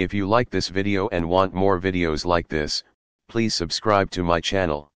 If you like this video and want more videos like this, please subscribe to my channel.